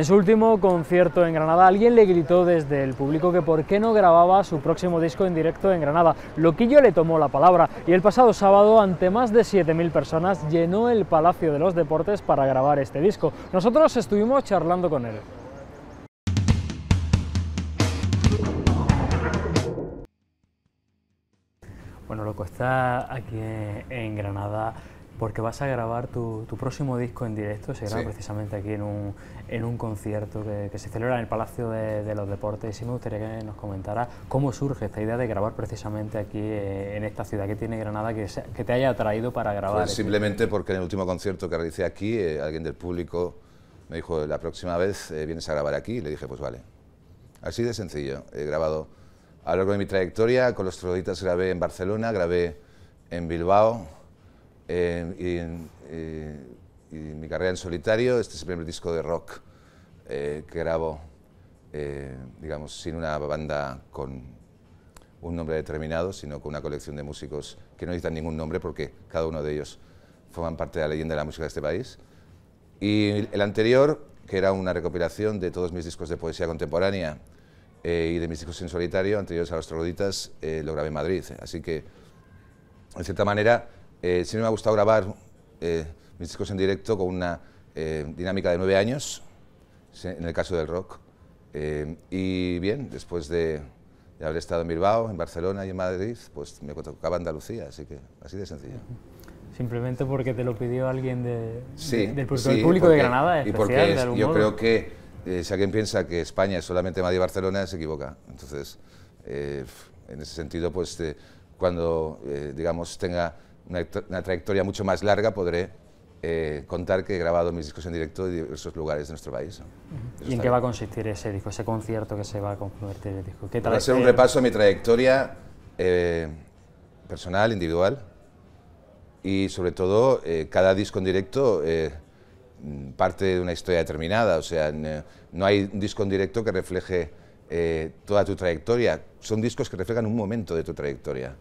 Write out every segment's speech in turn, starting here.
En su último concierto en Granada, alguien le gritó desde el público que por qué no grababa su próximo disco en directo en Granada. Loquillo le tomó la palabra y el pasado sábado, ante más de 7.000 personas, llenó el Palacio de los Deportes para grabar este disco. Nosotros estuvimos charlando con él. Bueno, loco, está aquí en Granada porque vas a grabar tu, próximo disco en directo, se graba precisamente aquí en un, en un concierto que, se celebra en el Palacio de, los Deportes y me gustaría que nos comentara cómo surge esta idea de grabar precisamente aquí eh, en esta ciudad que tiene Granada que, te haya atraído para grabar. Pues este simplemente porque en el último concierto que realicé aquí, eh, alguien del público me dijo, la próxima vez eh, vienes a grabar aquí, y le dije, pues vale. Así de sencillo, he grabado a lo largo de mi trayectoria, con los Troditas grabé en Barcelona, grabé en Bilbao, y, eh, mi carrera en solitario, este es el primer disco de rock eh, que grabo, eh, digamos, sin una banda con un nombre determinado, sino con una colección de músicos que no necesitan ningún nombre porque cada uno de ellos forman parte de la leyenda de la música de este país. Y el anterior, que era una recopilación de todos mis discos de poesía contemporánea y de mis discos en solitario, anteriores a los Trogoditas, lo grabé en Madrid. Así que, en cierta manera, eh, me ha gustado grabar eh, mis discos en directo con una eh, dinámica de nueve años, en el caso del rock. Eh, y bien, después de, haber estado en Bilbao, en Barcelona y en Madrid, pues me tocaba Andalucía, así que así de sencillo. Simplemente porque te lo pidió alguien de, del público de Granada, y porque yo creo que si alguien piensa que España es solamente Madrid y Barcelona, se equivoca. Entonces, en ese sentido, pues cuando, digamos, tenga una, trayectoria mucho más larga podré eh, contar que he grabado mis discos en directo ...en diversos lugares de nuestro país. ¿Y en qué va a consistir ese disco, ese concierto que se va a convertir en disco? va a ser un repaso a mi trayectoria eh, personal, individual y sobre todo eh, cada disco en directo parte de una historia determinada, o sea, no, hay un disco en directo que refleje toda tu trayectoria, son discos que reflejan un momento de tu trayectoria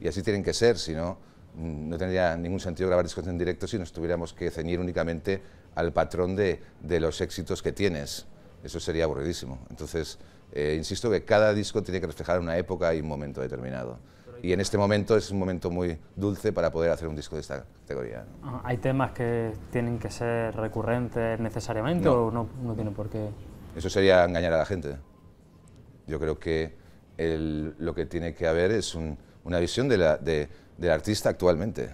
y así tienen que ser, si no no tendría ningún sentido grabar discos en directo si nos tuviéramos que ceñir únicamente al patrón de, los éxitos que tienes. Eso sería aburridísimo. Entonces, eh, insisto que cada disco tiene que reflejar una época y un momento determinado. Y en este momento es un momento muy dulce para poder hacer un disco de esta categoría. Ah, ¿Hay temas que tienen que ser recurrentes necesariamente o no, no tiene por qué? Eso sería engañar a la gente. Yo creo que lo que tiene que haber es un, una visión del artista actualmente.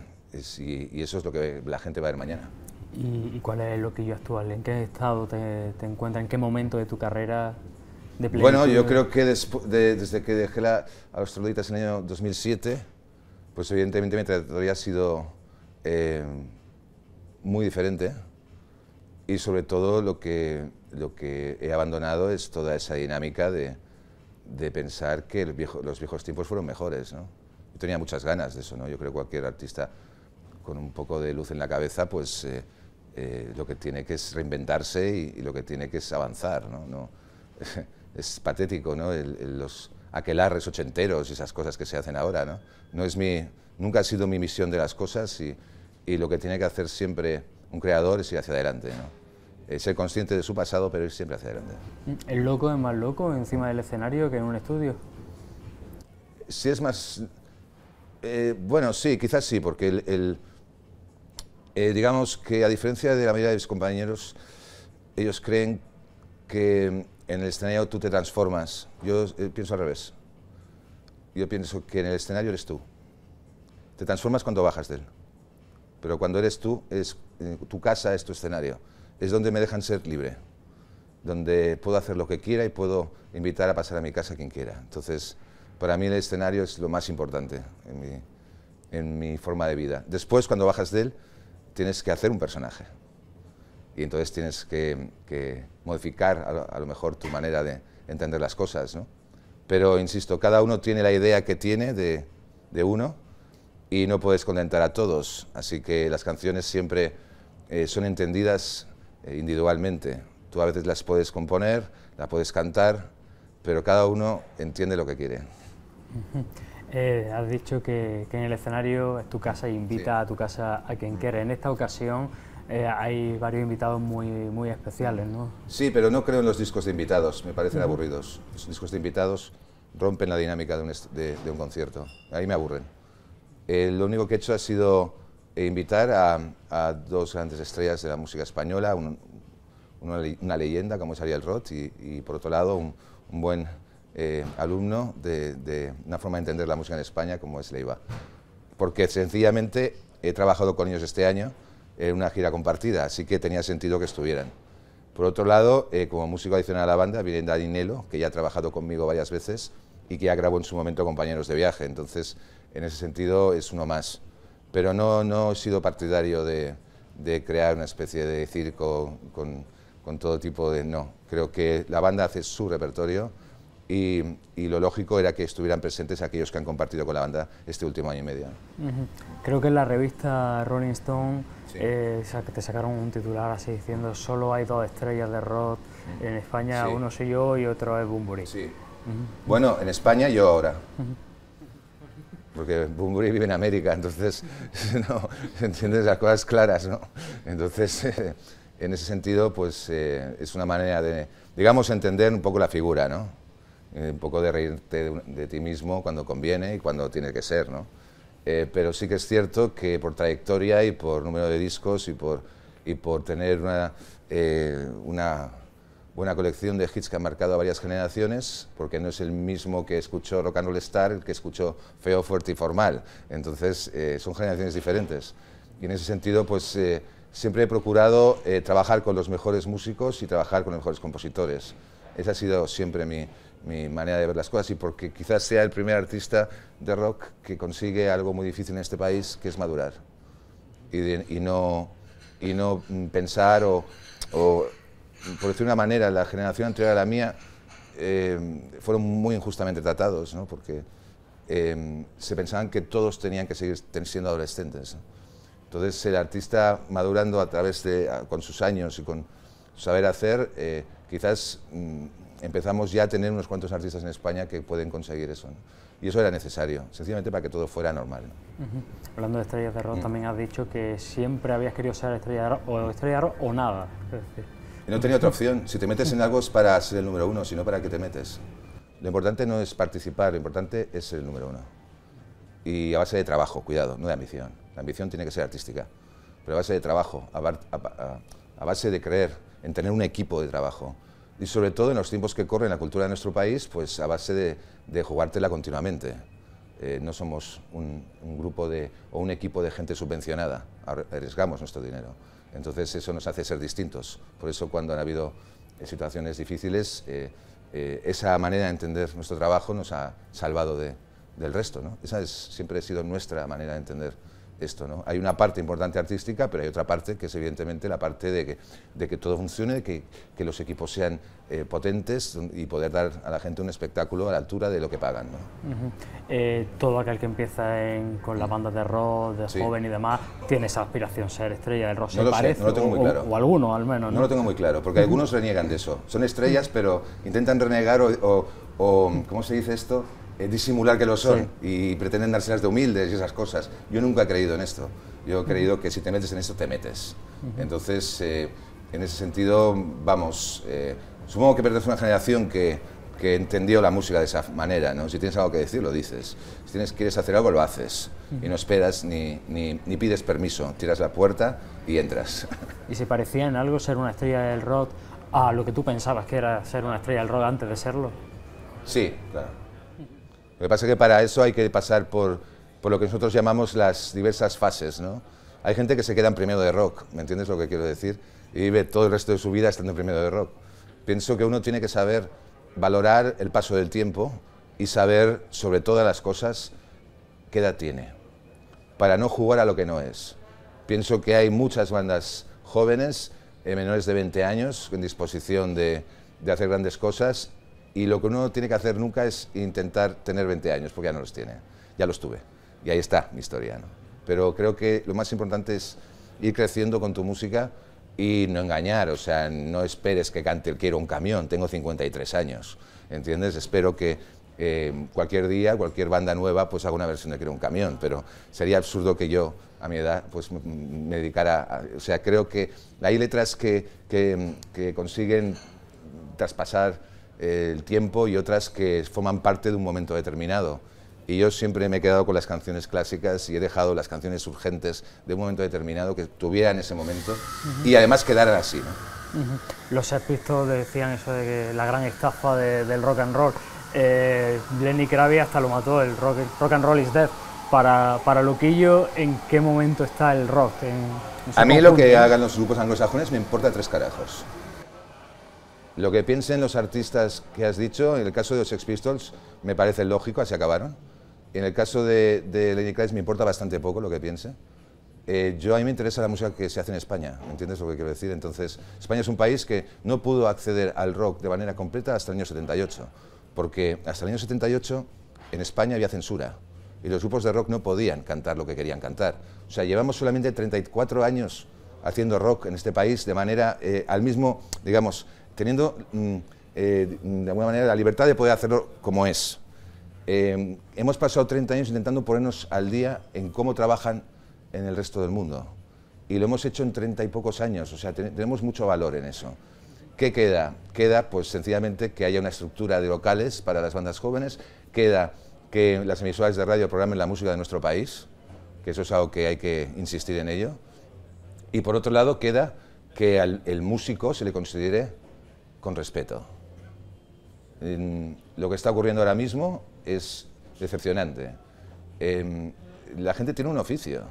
y, eso es lo que la gente va a ver mañana. ¿Y, cuál es lo que yo actual? ¿En qué estado te, encuentras? ¿En qué momento de tu carrera de Bueno, yo creo que desde que dejé la, a los trollitas en el año 2007, pues evidentemente mi trayectoria ha sido eh, muy diferente. Y sobre todo lo que, lo que he abandonado es toda esa dinámica de, de pensar que los viejos tiempos fueron mejores, ¿no? tenía muchas ganas de eso, ¿no? Yo creo que cualquier artista con un poco de luz en la cabeza, pues eh, eh, lo que tiene que es reinventarse y, lo que tiene que es avanzar, ¿no? es patético, ¿no? los aquelarres ochenteros y esas cosas que se hacen ahora, ¿no? no es mi, nunca ha sido mi misión de las cosas y, lo que tiene que hacer siempre un creador es ir hacia adelante, ¿no? Eh, ser consciente de su pasado, pero ir siempre hacia adelante. ¿El loco es más loco encima del escenario que en un estudio? Si es más eh, bueno, sí, quizás sí, porque eh, digamos que a diferencia de la mayoría de mis compañeros, ellos creen que en el escenario tú te transformas. Yo eh, pienso al revés. Yo pienso que en el escenario eres tú. Te transformas cuando bajas de él. Pero cuando eres tú, es, tu casa es tu escenario. Es donde me dejan ser libre. Donde puedo hacer lo que quiera y puedo invitar a pasar a mi casa a quien quiera. Entonces, para mí el escenario es lo más importante en mi, forma de vida. Después, cuando bajas de él, tienes que hacer un personaje. Y entonces tienes que, modificar a lo, mejor tu manera de entender las cosas. ¿no? Pero, insisto, cada uno tiene la idea que tiene de, uno y no puedes contentar a todos. Así que las canciones siempre eh, son entendidas eh, individualmente. Tú a veces las puedes componer, las puedes cantar, pero cada uno entiende lo que quiere. Eh, has dicho que, en el escenario es tu casa e invita a tu casa a quien quiera? En esta ocasión eh, hay varios invitados muy, muy especiales, ¿no? Sí, pero no creo en los discos de invitados, me parecen aburridos. Los discos de invitados rompen la dinámica de un, de, de un concierto, ahí me aburren. Eh, lo único que he hecho ha sido invitar a, dos grandes estrellas de la música española, una, leyenda como es Ariel Roth y, por otro lado un buen eh, alumno de, una forma de entender la música en España como es Leiva. Porque sencillamente he trabajado con ellos este año en una gira compartida, así que tenía sentido que estuvieran. Por otro lado, eh, como músico adicional a la banda, viene Darinelo, que ya ha trabajado conmigo varias veces y que ya grabó en su momento Compañeros de Viaje. Entonces, en ese sentido, es uno más. Pero no, no he sido partidario de, crear una especie de circo con todo tipo de... No, creo que la banda hace su repertorio y, lo lógico era que estuvieran presentes aquellos que han compartido con la banda este último año y medio. Creo que en la revista Rolling Stone eh, te sacaron un titular así diciendo solo hay dos estrellas de rock en España, uno soy yo y otro es Bumburi. Sí. Bueno, en España yo ahora porque Bumburi vive en América, entonces, no, ¿entiendes? Las cosas claras, ¿no? Entonces, en ese sentido, pues eh, es una manera de, digamos, entender un poco la figura, ¿no? Eh, un poco de reírte de, ti mismo cuando conviene y cuando tiene que ser, ¿no? Eh, pero sí que es cierto que por trayectoria y por número de discos y por, y por tener una, eh, una buena colección de hits que ha marcado a varias generaciones, porque no es el mismo que escuchó Rock and Roll Star, el que escuchó Feo, Fuerte y Formal. Entonces, son generaciones diferentes. Y en ese sentido, pues siempre he procurado trabajar con los mejores músicos y trabajar con los mejores compositores. Esa ha sido siempre mi, mi manera de ver las cosas y porque quizás sea el primer artista de rock que consigue algo muy difícil en este país, que es madurar y, no, y no pensar o, por decir una manera, la generación anterior a la mía eh, fueron muy injustamente tratados, ¿no? porque em, se pensaban que todos tenían que seguir siendo adolescentes. Entonces el artista madurando a través de, con sus años y con saber hacer, eh, quizás mm, empezamos ya a tener unos cuantos artistas en España que pueden conseguir eso. Y eso era necesario, sencillamente para que todo fuera normal. Hablando de estrellas de rock, mm. también has dicho que siempre habías querido ser estrella de o estrella o nada. Y no tenía otra opción. Si te metes en algo es para ser el número uno, sino para que te metes. Lo importante no es participar, lo importante es ser el número uno. Y a base de trabajo, cuidado, no de ambición. La ambición tiene que ser artística, pero a base de trabajo, a base de creer en tener un equipo de trabajo y sobre todo en los tiempos que corren la cultura de nuestro país, pues a base de, jugártela continuamente. Eh, no somos un, grupo o un equipo de gente subvencionada, arriesgamos nuestro dinero. Entonces eso nos hace ser distintos. Por eso cuando han habido eh, situaciones difíciles, eh, esa manera de entender nuestro trabajo nos ha salvado del resto. Esa es, siempre ha sido nuestra manera de entender esto. ¿no? Hay una parte importante artística, pero hay otra parte que es evidentemente la parte de que, todo funcione, de que, los equipos sean eh, potentes y poder dar a la gente un espectáculo a la altura de lo que pagan. Eh, todo aquel que empieza con la mm. banda de rock, de joven y demás, tiene esa aspiración ser estrella del rock, no lo parece, no lo tengo muy claro. o, alguno al menos. ¿no? lo tengo muy claro, porque algunos reniegan de eso. Son estrellas, pero intentan renegar o ¿cómo se dice esto? disimular que lo son y pretenden dárselas de humildes y esas cosas. Yo nunca he creído en esto. Yo he creído que si te metes en esto, te metes. Entonces, eh, en ese sentido, vamos, eh, supongo que pertenece a una generación que, entendió la música de esa manera, ¿no? Si tienes algo que decir, lo dices. Si tienes, quieres hacer algo, lo haces. Y no esperas ni, ni pides permiso. Tiras la puerta y entras. ¿Y se parecía en algo ser una estrella del rock a lo que tú pensabas que era ser una estrella del rock antes de serlo? Sí, claro. Lo que pasa es que para eso hay que pasar por, lo que nosotros llamamos las diversas fases, Hay gente que se queda en primero de rock, ¿me entiendes lo que quiero decir? Y vive todo el resto de su vida estando en primero de rock. Pienso que uno tiene que saber valorar el paso del tiempo y saber, sobre todas las cosas, qué edad tiene, para no jugar a lo que no es. Pienso que hay muchas bandas jóvenes, eh, menores de 20 años, en disposición de, de hacer grandes cosas y lo que uno tiene que hacer nunca es intentar tener 20 años, porque ya no los tiene, ya los tuve. Y ahí está mi historia. Pero creo que lo más importante es ir creciendo con tu música y no engañar, o sea, no esperes que cante el quiero un camión, tengo 53 años, ¿entiendes? Espero que eh, cualquier día, cualquier banda nueva, pues haga una versión de quiero un camión, pero sería absurdo que yo a mi edad pues me dedicara, o sea, creo que hay letras que consiguen traspasar el tiempo y otras que forman parte de un momento determinado. Y yo siempre me he quedado con las canciones clásicas y he dejado las canciones urgentes de un momento determinado que tuviera en ese momento y además quedaran así. Los artistas decían eso de que la gran estafa del rock and roll. Eh, Lenny Kravitz hasta lo mató, el rock, and roll is dead Para, para Luquillo, ¿en qué momento está el rock? A mí lo que hagan los grupos anglosajones me importa tres carajos. Lo que piensen los artistas que has dicho, en el caso de los Sex Pistols, me parece lógico, así acabaron. En el caso de, de Lenny me importa bastante poco lo que piense. Eh, yo a mí me interesa la música que se hace en España, ¿entiendes lo que quiero decir? Entonces, España es un país que no pudo acceder al rock de manera completa hasta el año 78, porque hasta el año 78 en España había censura y los grupos de rock no podían cantar lo que querían cantar. O sea, llevamos solamente 34 años haciendo rock en este país de manera eh, al mismo, digamos, teniendo mm, eh, de alguna manera la libertad de poder hacerlo como es. Eh, hemos pasado 30 años intentando ponernos al día en cómo trabajan en el resto del mundo. Y lo hemos hecho en 30 y pocos años, o sea, tenemos mucho valor en eso. ¿Qué queda? Queda, pues sencillamente, que haya una estructura de locales para las bandas jóvenes, queda que las emisoras de radio programen la música de nuestro país, que eso es algo que hay que insistir en ello. Y por otro lado, queda que al el músico se le considere con respeto. lo que está ocurriendo ahora mismo es decepcionante. Em, la gente tiene un oficio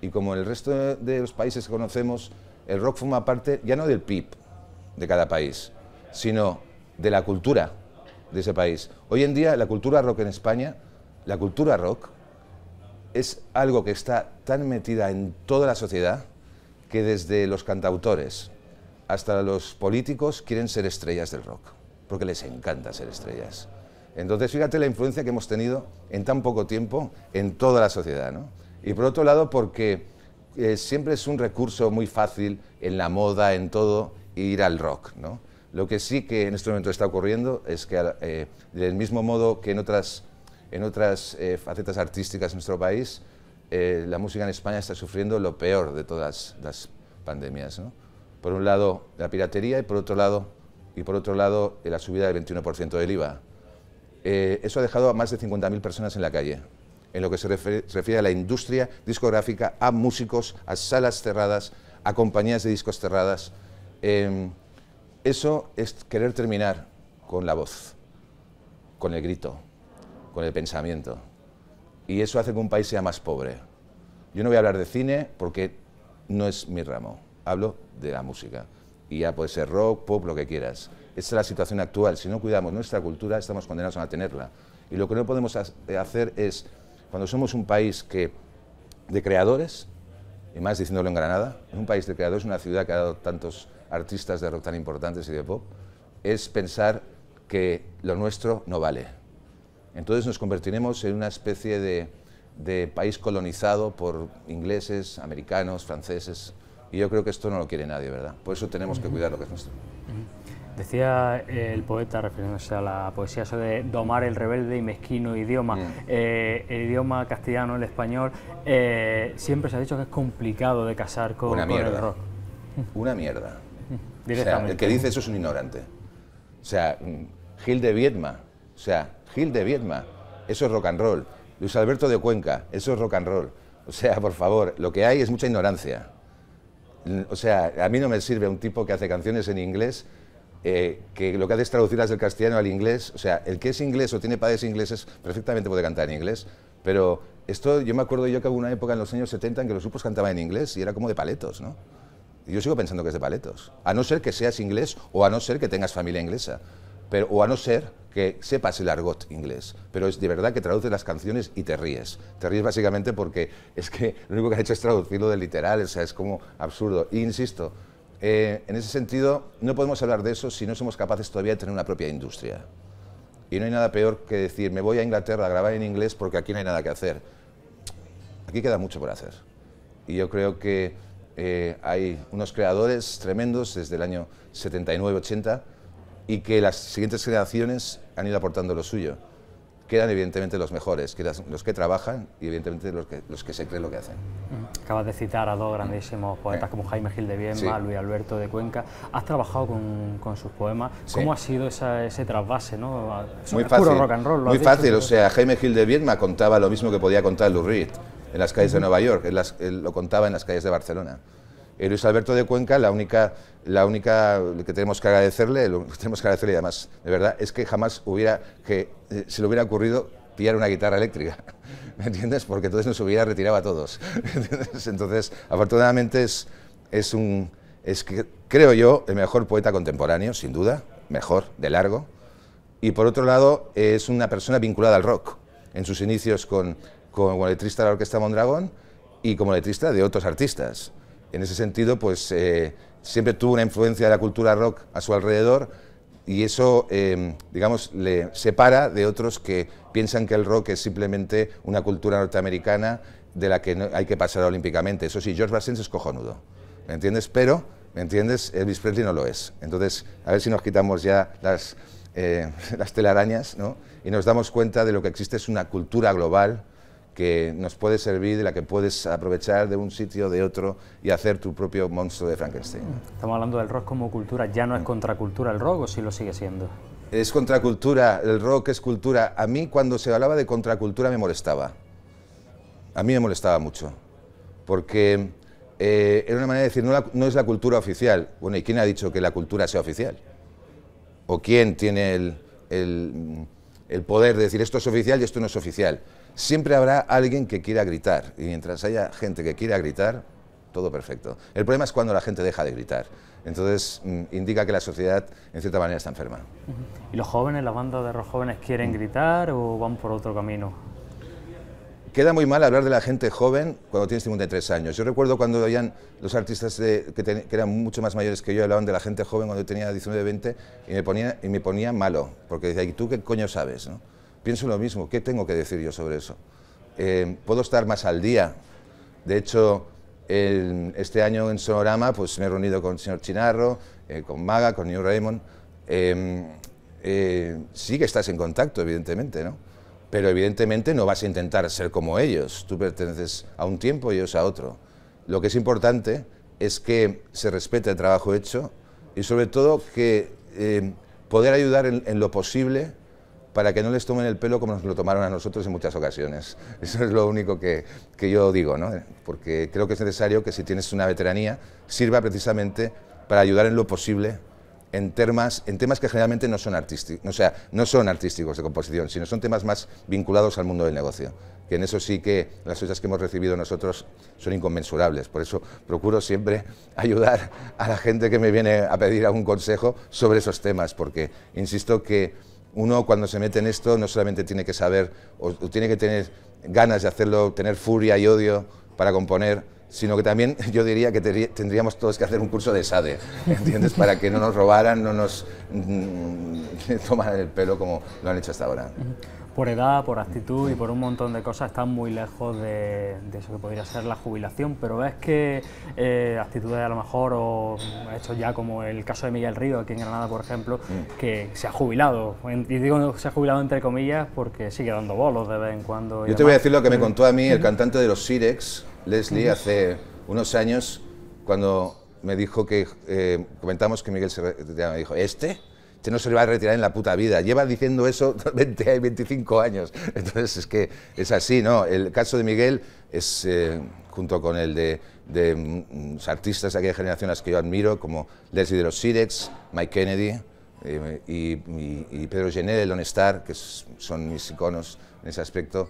y como el resto de los países que conocemos, el rock forma parte ya no del PIB de cada país, sino de la cultura de ese país. Hoy en día la cultura rock en España, la cultura rock, es algo que está tan metida en toda la sociedad que desde los cantautores, hasta los políticos quieren ser estrellas del rock, porque les encanta ser estrellas. Entonces, fíjate la influencia que hemos tenido en tan poco tiempo en toda la sociedad. ¿no? Y por otro lado, porque eh, siempre es un recurso muy fácil en la moda, en todo, ir al rock. ¿no? Lo que sí que en este momento está ocurriendo es que, eh, del mismo modo que en otras, eh, facetas artísticas en nuestro país, la música en España está sufriendo lo peor de todas las pandemias. ¿no? por un lado la piratería y por otro lado, y por otro lado eh, la subida del 21% del IVA. Eh, eso ha dejado a más de 50.000 personas en la calle, en lo que se refiere, a la industria discográfica, a músicos, a salas cerradas, a compañías de discos cerradas. Em, eso es querer terminar con la voz, con el grito, con el pensamiento. Y eso hace que un país sea más pobre. Yo no voy a hablar de cine porque no es mi ramo hablo de la música. Y ya puede ser rock, pop, lo que quieras. Esa es la situación actual. Si no cuidamos nuestra cultura, estamos condenados a no tenerla. Y lo que no podemos eh, hacer es, cuando somos un país que, de creadores, y más diciéndolo en Granada, es un país de creadores, una ciudad que ha dado tantos artistas de rock tan importantes y de pop, es pensar que lo nuestro no vale. Entonces nos convertiremos en una especie de, de país colonizado por ingleses, americanos, franceses, y yo creo que esto no lo quiere nadie, ¿verdad? Por eso tenemos que cuidar lo que es nuestro. Decía el poeta, refiriéndose a la poesía, eso de domar el rebelde y mezquino idioma. Mm. Eh, el idioma castellano, el español, eh, siempre se ha dicho que es complicado de casar con, Una el rock. Una mierda. Directamente. el que dice eso es un ignorante. O sea, mm, Gil de Viedma, o sea, Gil de Viedma, eso es rock and roll. Luis Alberto de Cuenca, eso es rock and roll. O sea, por favor, lo que hay es mucha ignorancia. O sea, a mí no me sirve un tipo que hace canciones en inglés eh, que lo que hace es traducirlas del castellano al inglés. O sea, el que es inglés o tiene padres ingleses perfectamente puede cantar en inglés. Pero esto, yo me acuerdo yo que hubo una época en los años 70 en que los grupos cantaban en inglés y era como de paletos, ¿no? Y yo sigo pensando que es de paletos. A no ser que seas inglés o a no ser que tengas familia inglesa o a no ser que sepas el argot inglés, pero es de verdad que traduces las canciones y te ríes. Te ríes básicamente porque es que lo único que han hecho es traducirlo de literal, o sea, es como absurdo. Y insisto, eh, en ese sentido no podemos hablar de eso si no somos capaces todavía de tener una propia industria. Y no hay nada peor que decir, me voy a Inglaterra a grabar en inglés porque aquí no hay nada que hacer. Aquí queda mucho por hacer. Y yo creo que eh, hay unos creadores tremendos desde el año 79-80 y que las siguientes generaciones han ido aportando lo suyo. Quedan evidentemente los mejores, que los que trabajan y evidentemente los que, los que se creen lo que hacen. Mm. Acabas de citar a dos grandísimos mm. poetas como Jaime Gil de Viedma, Luis Alberto de Cuenca. Has trabajado con, con sus poemas. ¿Cómo ha sido esa, ese trasvase? ¿no? Muy fácil. rock and roll, muy fácil, o sea, Jaime Gil de Viedma contaba lo mismo que podía contar Lou Reed en las calles de Nueva York, él lo contaba en las calles de Barcelona. Luis Alberto de Cuenca, la única, que tenemos que agradecerle, lo que tenemos que agradecerle además, de verdad, es que jamás hubiera, que eh, se le hubiera ocurrido pillar una guitarra eléctrica, ¿me entiendes? Porque entonces nos hubiera retirado a todos. Entonces, afortunadamente es, es un, es que creo yo el mejor poeta contemporáneo, sin duda, mejor, de largo, y por otro lado es una persona vinculada al rock, en sus inicios con, como letrista de la Orquesta Mondragón y como letrista de otros artistas. En ese sentido, pues eh, siempre tuvo una influencia de la cultura rock a su alrededor y eso, eh, digamos, le separa de otros que piensan que el rock es simplemente una cultura norteamericana de la que hay que pasar olímpicamente. Eso sí, George Brassens es cojonudo, ¿me entiendes? Pero, ¿me entiendes? Elvis Presley no lo es. Entonces, a ver si nos quitamos ya las, eh, telarañas y nos damos cuenta de lo que existe es una cultura global, que nos puede servir, de la que puedes aprovechar de un sitio, de otro y hacer tu propio monstruo de Frankenstein. Estamos hablando del rock como cultura, ya no es contracultura el rock o si lo sigue siendo. Es contracultura, el rock es cultura. A mí cuando se hablaba de contracultura me molestaba. A mí me molestaba mucho, porque eh, era una manera de decir, no, es la cultura oficial. Bueno, ¿y quién ha dicho que la cultura sea oficial? ¿O quién tiene el, el poder de decir esto es oficial y esto no es oficial? siempre habrá alguien que quiera gritar. Y mientras haya gente que quiera gritar, todo perfecto. El problema es cuando la gente deja de gritar. Entonces mm, indica que la sociedad, en cierta manera, está enferma. ¿Y los jóvenes, las bandas de los jóvenes, quieren gritar o van por otro camino? Queda muy mal hablar de la gente joven cuando tienes 53 años. Yo recuerdo cuando habían los artistas que, eran mucho más mayores que yo, hablaban de la gente joven cuando yo tenía 19, 20 y me ponía, y me ponía malo, porque decía, ¿y tú qué coño sabes? No? pienso lo mismo, ¿qué tengo que decir yo sobre eso? Eh, puedo estar más al día. De hecho, este año en Sonorama pues, me he reunido con el señor Chinarro, eh, con Maga, con New Raymond. Em, eh, sí que estás en contacto, evidentemente, ¿no? Pero evidentemente no vas a intentar ser como ellos. Tú perteneces a un tiempo y ellos a otro. Lo que es importante es que se respete el trabajo hecho y sobre todo que poder ayudar en lo posible para que no les tomen el pelo como nos lo tomaron a nosotros en muchas ocasiones. Eso es lo único que, yo digo, ¿no? porque creo que es necesario que si tienes una veteranía sirva precisamente para ayudar en lo posible en temas, en temas que generalmente no son, artísticos, o sea, no son artísticos de composición, sino son temas más vinculados al mundo del negocio. Que en eso sí que las cosas que hemos recibido nosotros son inconmensurables. Por eso procuro siempre ayudar a la gente que me viene a pedir algún consejo sobre esos temas, porque insisto que uno cuando se mete en esto no solamente tiene que saber, o, tiene que tener ganas de hacerlo, tener furia y odio para componer, sino que también yo diría que tendríamos todos que hacer un curso de SADE, ¿entiendes? Para que no nos robaran, no nos toman mm, tomaran el pelo como lo han hecho hasta ahora. Por edad, por actitud y por un montón de cosas están muy lejos de, eso que podría ser la jubilación, pero ves que eh, actitudes a lo mejor, o hechos ya como el caso de Miguel Río aquí en Granada, por ejemplo, mm. que se ha jubilado, y digo se ha jubilado entre comillas porque sigue dando bolos de vez en cuando. Yo te voy a decir lo que me contó a mí el cantante de los Sirex, Leslie hace unos años cuando me dijo que eh, comentamos que Miguel se Me dijo, ¿este? Este no se le va a retirar en la puta vida. Lleva diciendo eso 20, 25 años. Entonces es que es así, ¿no? El caso de Miguel es, eh, junto con el de, de mm, artistas de aquella generación a las que yo admiro, como Leslie de los Sirex, Mike Kennedy eh, y, Pedro Gené de Lone Star, que son mis iconos en ese aspecto,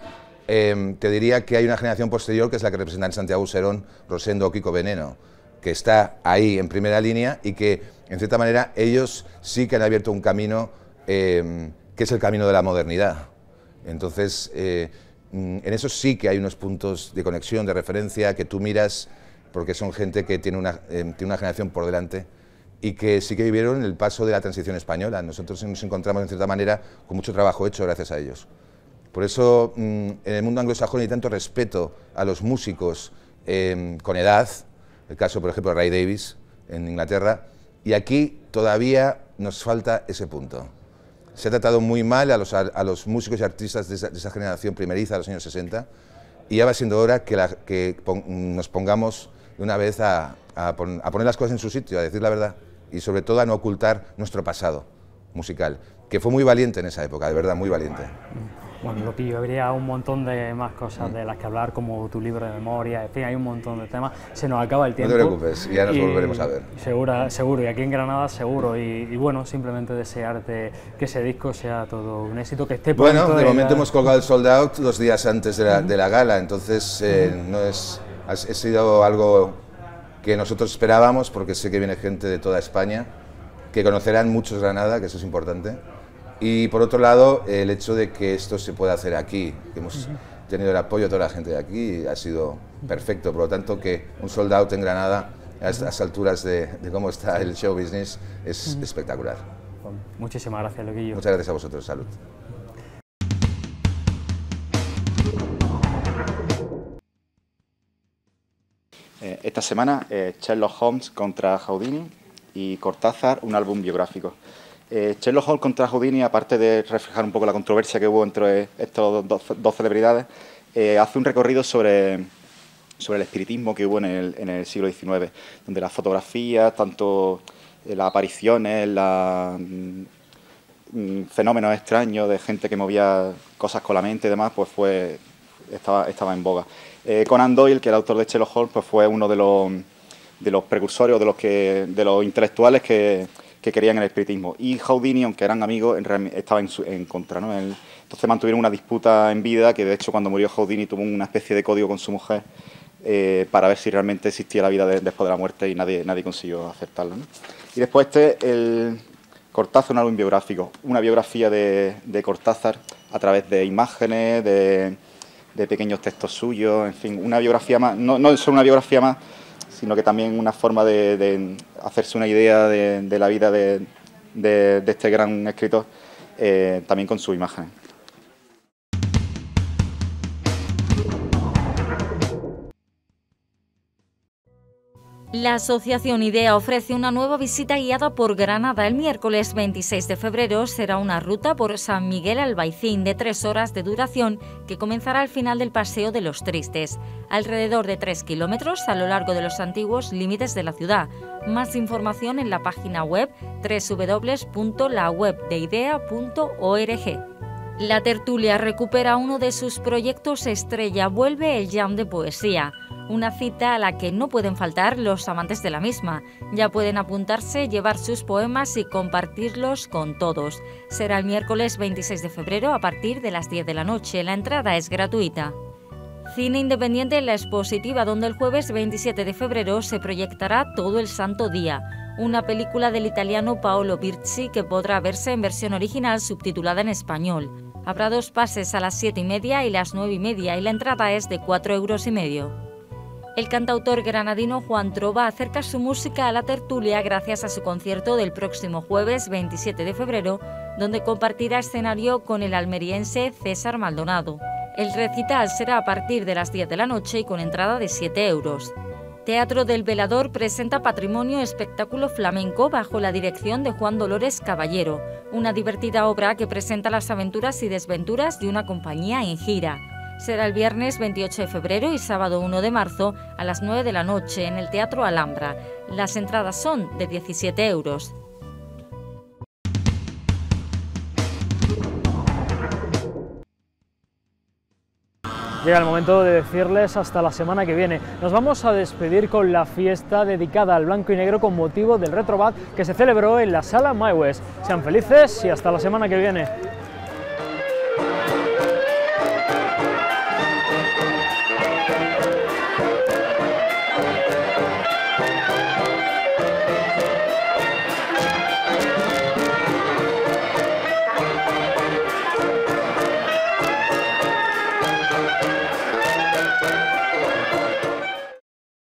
Em, te diría que hay una generación posterior que es la que representa en Santiago Serón, Rosendo o Kiko Veneno, que está ahí en primera línea y que, en cierta manera, ellos sí que han abierto un camino em, que es el camino de la modernidad. Entonces, eh, mm, en eso sí que hay unos puntos de conexión, de referencia, que tú miras, porque son gente que em, tiene una generación por delante y que sí que vivieron el paso de la transición española. Nosotros nos encontramos, en cierta manera, con mucho trabajo hecho gracias a ellos. Por eso mm, en el mundo anglosajón hay tanto respeto a los músicos em, con edad, el caso por ejemplo de Ray Davis en Inglaterra, y aquí todavía nos falta ese punto. Se ha tratado muy mal a los, músicos y artistas de esa, generación primeriza de los años 60 y ya va siendo hora que, nos pongamos de una vez a poner las cosas en su sitio, a decir la verdad y sobre todo a no ocultar nuestro pasado musical, que fue muy valiente en esa época, de verdad, muy valiente. Bueno, lo pillo, habría un montón de más cosas de las que hablar, como tu libro de memoria, en fin, hay un montón de temas. Se nos acaba el tiempo. No te preocupes, ya nos volveremos a ver. Segura, seguro, y aquí en Granada seguro. Y, bueno, simplemente desearte que ese disco sea todo un éxito, que esté Bueno, de momento hemos colgado el sold out dos días antes de la, gala, entonces eh, no es, ha, sido algo que nosotros esperábamos, porque sé que viene gente de toda España, que conocerán muchos Granada, que eso es importante y por otro lado, el hecho de que esto se pueda hacer aquí, hemos tenido el apoyo de toda la gente de aquí, ha sido perfecto. Por lo tanto, que un soldado out en Granada a estas alturas de, cómo está el show business es espectacular. Muchísimas gracias, Loquillo. Muchas gracias a vosotros. Salud. Eh, esta semana, eh, Sherlock Holmes contra Houdini y Cortázar, un álbum biográfico. Eh, Hall contra Houdini, aparte de reflejar un poco la controversia que hubo entre estos dos, celebridades, eh, hace un recorrido sobre, sobre el espiritismo que hubo en el, siglo XIX, donde las fotografías, tanto eh, las apariciones, la, mm, fenómenos extraños de gente que movía cosas con la mente y demás, pues fue, estaba, estaba en boga. Eh, Conan Doyle, que era autor de Sherlock Hall, pues fue uno de los, de los precursores, de los, que, de los intelectuales que que querían el espiritismo. Y Houdini, aunque eran amigos, estaba en, contra. entonces mantuvieron una disputa en vida que, de hecho, cuando murió Houdini tuvo una especie de código con su mujer eh, para ver si realmente existía la vida después de la muerte y nadie, nadie consiguió aceptarlo. Y después este, el Cortázar, un álbum biográfico, una biografía de, de Cortázar a través de imágenes, de, pequeños textos suyos, en fin, una biografía más, no, no solo una biografía más, sino que también una forma de, hacerse una idea de, la vida de, este gran escritor, eh, también con su imagen. La Asociación IDEA ofrece una nueva visita guiada por Granada el miércoles 26 de febrero. Será una ruta por San Miguel Albaicín de tres horas de duración que comenzará al final del Paseo de los Tristes, alrededor de tres kilómetros a lo largo de los antiguos límites de la ciudad. Más información en la página web www.lawebdeidea.org. La tertulia recupera uno de sus proyectos estrella, vuelve el jam de poesía una cita a la que no pueden faltar los amantes de la misma. Ya pueden apuntarse, llevar sus poemas y compartirlos con todos. Será el miércoles 26 de febrero a partir de las 10 de la noche. La entrada es gratuita. Cine Independiente en la Expositiva, donde el jueves 27 de febrero se proyectará Todo el Santo Día, una película del italiano Paolo Birzi que podrá verse en versión original subtitulada en español. Habrá dos pases a las 7 y media y las 9 y media y la entrada es de 4 euros y medio. El cantautor granadino Juan Trova acerca su música a la tertulia gracias a su concierto del próximo jueves 27 de febrero, donde compartirá escenario con el almeriense César Maldonado. El recital será a partir de las 10 de la noche y con entrada de 7 euros. Teatro del Velador presenta Patrimonio Espectáculo Flamenco bajo la dirección de Juan Dolores Caballero, una divertida obra que presenta las aventuras y desventuras de una compañía en gira será el viernes 28 de febrero y sábado 1 de marzo a las 9 de la noche en el Teatro Alhambra. Las entradas son de 17 euros. Llega el momento de decirles hasta la semana que viene. Nos vamos a despedir con la fiesta dedicada al blanco y negro con motivo del Retrobat que se celebró en la sala MyWest. Sean felices y hasta la semana que viene.